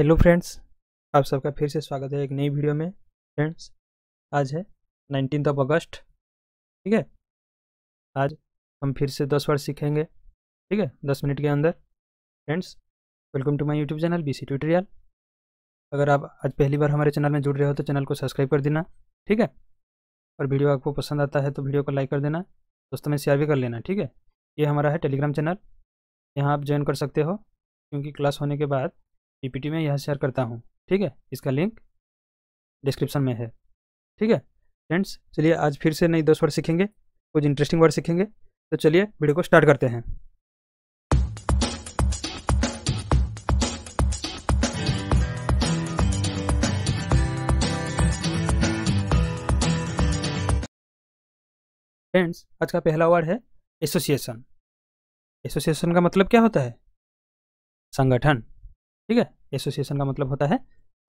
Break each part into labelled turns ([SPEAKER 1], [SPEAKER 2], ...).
[SPEAKER 1] hello friends आप सबका फिर से स्वागत है एक नई वीडियो में फ्रेंड्स आज है नाइनटीन ऑफ अगस्त ठीक है आज हम फिर से दस वर्ड सीखेंगे ठीक है दस मिनट के अंदर friends welcome to my YouTube channel B C tutorial अगर आप आज पहली बार हमारे चैनल में जुड़ रहे हो तो चैनल को सब्सक्राइब कर देना ठीक है और वीडियो आपको पसंद आता है तो वीडियो को लाइक कर देना दोस्तों में शेयर भी कर लेना ठीक है ये हमारा है टेलीग्राम चैनल यहाँ आप ज्वाइन कर सकते हो क्योंकि क्लास होने के बाद पीपीटी में यह शेयर करता हूँ ठीक है इसका लिंक डिस्क्रिप्शन में है ठीक है फ्रेंड्स चलिए आज फिर से नई दस वर्ड सीखेंगे कुछ इंटरेस्टिंग वर्ड सीखेंगे तो चलिए वीडियो को स्टार्ट करते हैं फ्रेंड्स आज का पहला वर्ड है एसोसिएशन एसोसिएशन का मतलब क्या होता है संगठन ठीक है एसोसिएशन का मतलब होता है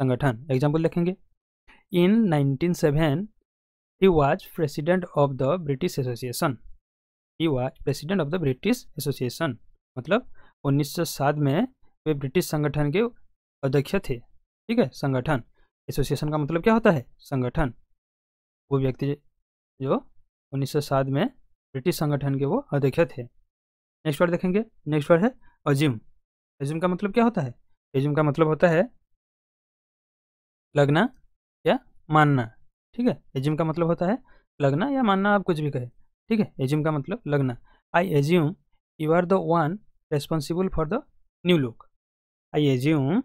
[SPEAKER 1] संगठन एग्जाम्पल देखेंगे in nineteen seven he was president of the British Association he was president of the British Association मतलब 1907 में वे ब्रिटिश संगठन के अध्यक्ष थे ठीक है संगठन एसोसिएशन का मतलब क्या होता है संगठन वो व्यक्ति जो 1907 में ब्रिटिश संगठन के वो अध्यक्ष थे नेक्स्ट वर्ड देखेंगे नेक्स्ट वर्ड है अजीम अजीम का मतलब क्या होता है एजुम का मतलब होता है लगना या मानना ठीक है एजुम का मतलब होता है लगना या मानना आप कुछ भी कहें ठीक है एजुम का मतलब लगना I assume you are the one responsible for the new look I assume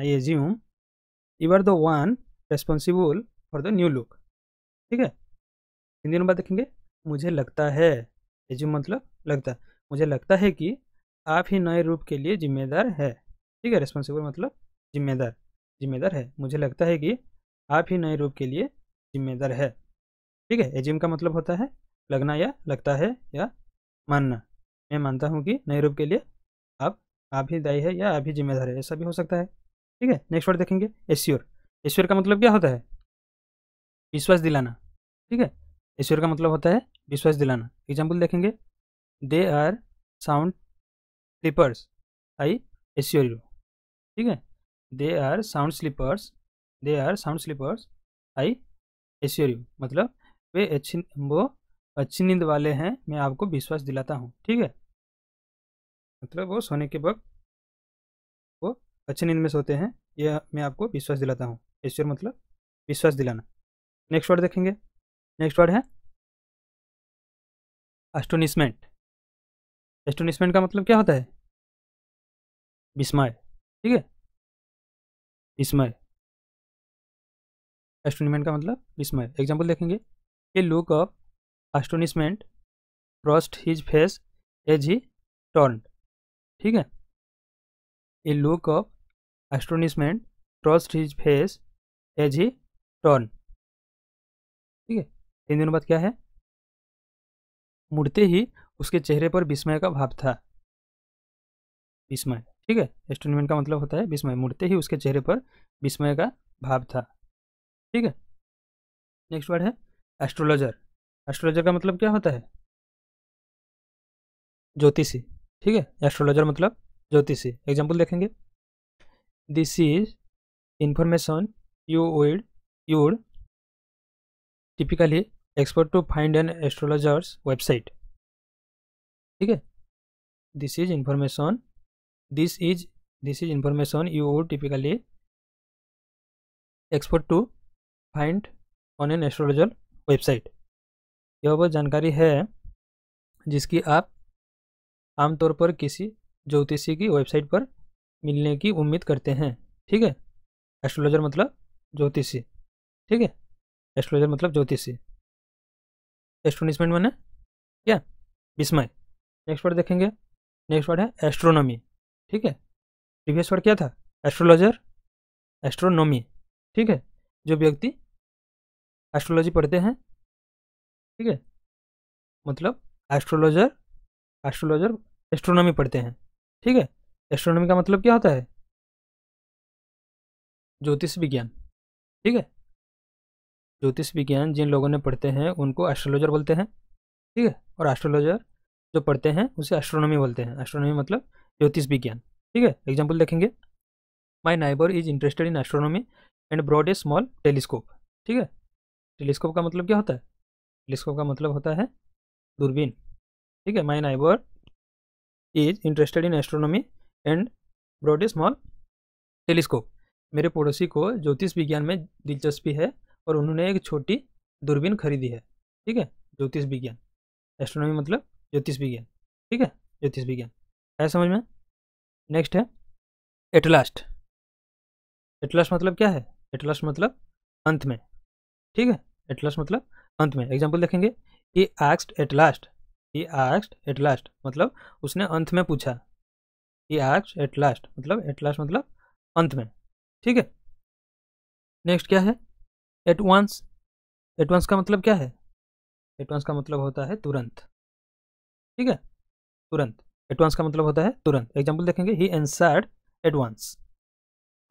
[SPEAKER 1] I assume you are the one responsible for the new look ठीक है हिंदी में बात देखेंगे मुझे लगता है एज्यूम मतलब लगता मुझे लगता है कि आप ही नए रूप के लिए जिम्मेदार है ठीक है रिस्पॉन्सिबल मतलब जिम्मेदार जिम्मेदार है मुझे लगता है कि आप ही नए रूप के लिए जिम्मेदार है ठीक है एजिम का मतलब होता है लगना या लगता है या मानना मैं मानता हूँ कि नए रूप के लिए आप आप ही दायी है या आप ही जिम्मेदार है ऐसा भी हो सकता है ठीक है नेक्स्ट वर्ड देखेंगे एश्योर एश्योर का मतलब क्या होता है विश्वास दिलाना ठीक है एश्योर का मतलब होता है विश्वास दिलाना एग्जाम्पल देखेंगे they are sound sleepers I assure you ठीक है they are sound sleepers they are sound sleepers I assure you मतलब वे अच्छी वो अच्छी नींद वाले हैं मैं आपको विश्वास दिलाता हूँ ठीक है मतलब वो सोने के वक्त वो अच्छी नींद में सोते हैं यह मैं आपको विश्वास दिलाता हूँ एश्योर मतलब विश्वास दिलाना नेक्स्ट वर्ड देखेंगे नेक्स्ट वर्ड है एस्टोनिशमेंट एस्टोनिशमेंट का मतलब क्या होता है विस्मय ठीक है विस्मय एस्टोनिमेंट का मतलब विस्मय एग्जाम्पल देखेंगे a look of astonishment crossed his face as he turn ठीक है a look of astonishment crossed his face as he turn ठीक है तीन दिनों बाद क्या है मुड़ते ही उसके चेहरे पर विस्मय का भाव था विस्मय ठीक है एस्टोनमेंट का मतलब होता है विस्मय मुड़ते ही उसके चेहरे पर विस्मय का भाव था ठीक है नेक्स्ट वर्ड है एस्ट्रोलॉजर एस्ट्रोलॉजर का मतलब क्या होता है ज्योतिषी ठीक है एस्ट्रोलॉजर मतलब ज्योतिषी एग्जाम्पल देखेंगे this is information you would you'd typically expect to find an astrologer's website ठीक है this is information this is this is information you would typically expect to find on an astrologer website यह वह जानकारी है जिसकी आप आमतौर पर किसी ज्योतिषी की वेबसाइट पर मिलने की उम्मीद करते हैं ठीक है एस्ट्रोलॉजर मतलब ज्योतिषी ठीक है एस्ट्रोलॉजर मतलब ज्योतिषी एस्ट्रोनिशमेंट मैंने क्या विस्मय नेक्स्ट वर्ड देखेंगे नेक्स्ट वर्ड है एस्ट्रोनॉमी ठीक है प्रीवियस वर्ड क्या था एस्ट्रोलॉजर एस्ट्रोनॉमी ठीक है जो व्यक्ति एस्ट्रोलॉजी पढ़ते हैं ठीक है मतलब एस्ट्रोलॉजर एस्ट्रोलॉजर एस्ट्रोनॉमी पढ़ते हैं ठीक है एस्ट्रोनॉमी का मतलब क्या होता है ज्योतिष विज्ञान ठीक है ज्योतिष विज्ञान जिन लोगों ने पढ़ते हैं उनको एस्ट्रोलॉजर बोलते हैं ठीक है और एस्ट्रोलॉजर जो पढ़ते हैं उसे एस्ट्रोनॉमी बोलते हैं एस्ट्रोनॉमी मतलब ज्योतिष विज्ञान ठीक है एग्जाम्पल देखेंगे my neighbour is interested in astronomy and bought a small telescope ठीक है टेलीस्कोप का मतलब क्या होता है टेलीस्कोप का मतलब होता है दूरबीन ठीक है my neighbour is interested in astronomy and bought a small telescope मेरे पड़ोसी को ज्योतिष विज्ञान में दिलचस्पी है और उन्होंने एक छोटी दूरबीन खरीदी है ठीक है ज्योतिष विज्ञान एस्ट्रोनॉमी मतलब ज्योतिष विज्ञान ठीक है ज्योतिष विज्ञान है समझ में नेक्स्ट है एटलास्ट एटलास्ट मतलब क्या है एटलास्ट मतलब अंत में ठीक है एटलास्ट मतलब अंत में एग्जाम्पल देखेंगे he asked at last he asked at last मतलब उसने अंत में पूछा ई आस्ट एट लास्ट मतलब एट लास्ट मतलब अंत में ठीक है नेक्स्ट क्या है एट वंस एट वंस का मतलब क्या है एट वंस का मतलब होता है तुरंत ठीक है तुरंत एडवांस का मतलब होता है तुरंत एग्जाम्पल देखेंगे ही एंसर्ड एडवांस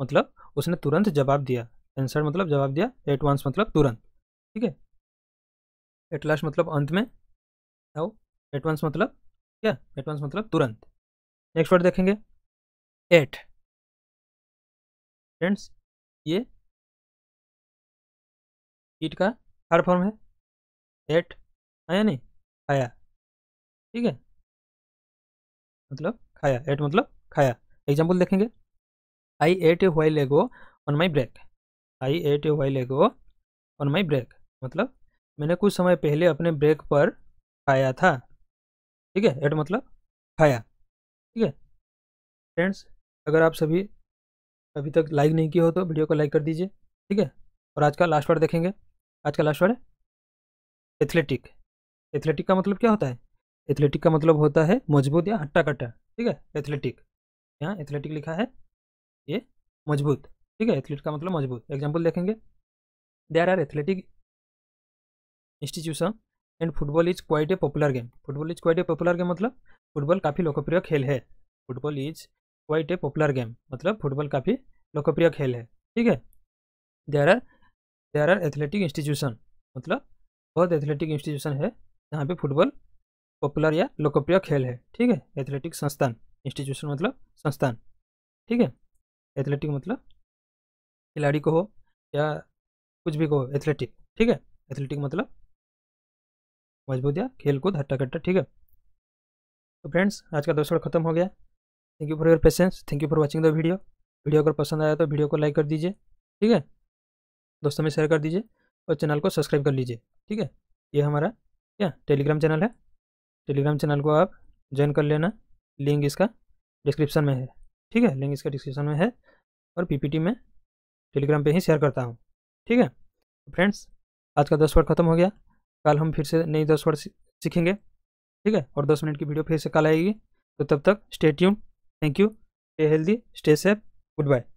[SPEAKER 1] मतलब उसने तुरंत जवाब दिया एंसर्ड मतलब जवाब दिया एडवांस मतलब तुरंत ठीक है एट लास्ट मतलब अंत में आओ एडवांस मतलब क्या एडवांस मतलब तुरंत नेक्स्ट वर्ड देखेंगे एट फ्रेंड्स ये ईट का हर फॉर्म है एट आया नहीं आया ठीक है मतलब खाया एट मतलब खाया एग्जाम्पल देखेंगे I ate a while ago on my break I ate a while ago on my break मतलब मैंने कुछ समय पहले अपने ब्रेक पर खाया था ठीक है एट मतलब खाया ठीक है फ्रेंड्स अगर आप सभी अभी तक लाइक नहीं किया हो तो वीडियो को लाइक कर दीजिए ठीक है और आज का लास्ट वर्ड देखेंगे आज का लास्ट वर्ड है एथलेटिक एथलेटिक का मतलब क्या होता है एथलेटिक का मतलब होता है मजबूत या हट्टा कट्टा ठीक है एथलेटिक यहाँ एथलेटिक लिखा है ये मजबूत ठीक है एथलीट का मतलब मजबूत एग्जाम्पल देखेंगे there are athletic institution and football is quite a popular game football is quite a popular game मतलब फुटबॉल काफ़ी लोकप्रिय खेल है football is quite a popular game मतलब फुटबॉल काफ़ी लोकप्रिय खेल है ठीक है there are there are athletic institution मतलब बहुत एथलेटिक इंस्टीट्यूशन है जहाँ पे फुटबॉल पॉपुलर या लोकप्रिय खेल है ठीक है एथलेटिक संस्थान इंस्टीट्यूशन मतलब संस्थान ठीक है एथलेटिक मतलब खिलाड़ी को हो या कुछ भी को हो एथलेटिक ठीक है एथलेटिक मतलब मजबूत या खेल कूद हट्टा कट्टा ठीक है तो फ्रेंड्स आज का दोस्तों खत्म हो गया thank you for your patience thank you for watching the video video अगर पसंद आया तो वीडियो को लाइक कर दीजिए ठीक है दोस्तों में शेयर कर दीजिए और चैनल को सब्सक्राइब कर लीजिए ठीक है ये हमारा क्या टेलीग्राम चैनल है टेलीग्राम चैनल को आप ज्वाइन कर लेना लिंक इसका डिस्क्रिप्शन में है ठीक है लिंक इसका डिस्क्रिप्शन में है और पीपीटी में टेलीग्राम पे ही शेयर करता हूँ ठीक है फ्रेंड्स आज का दस वर्ड ख़त्म हो गया कल हम फिर से नई दस वर्ड सीखेंगे ठीक है और दस मिनट की वीडियो फिर से कल आएगी तो तब तक stay tune thank you stay healthy stay safe good bye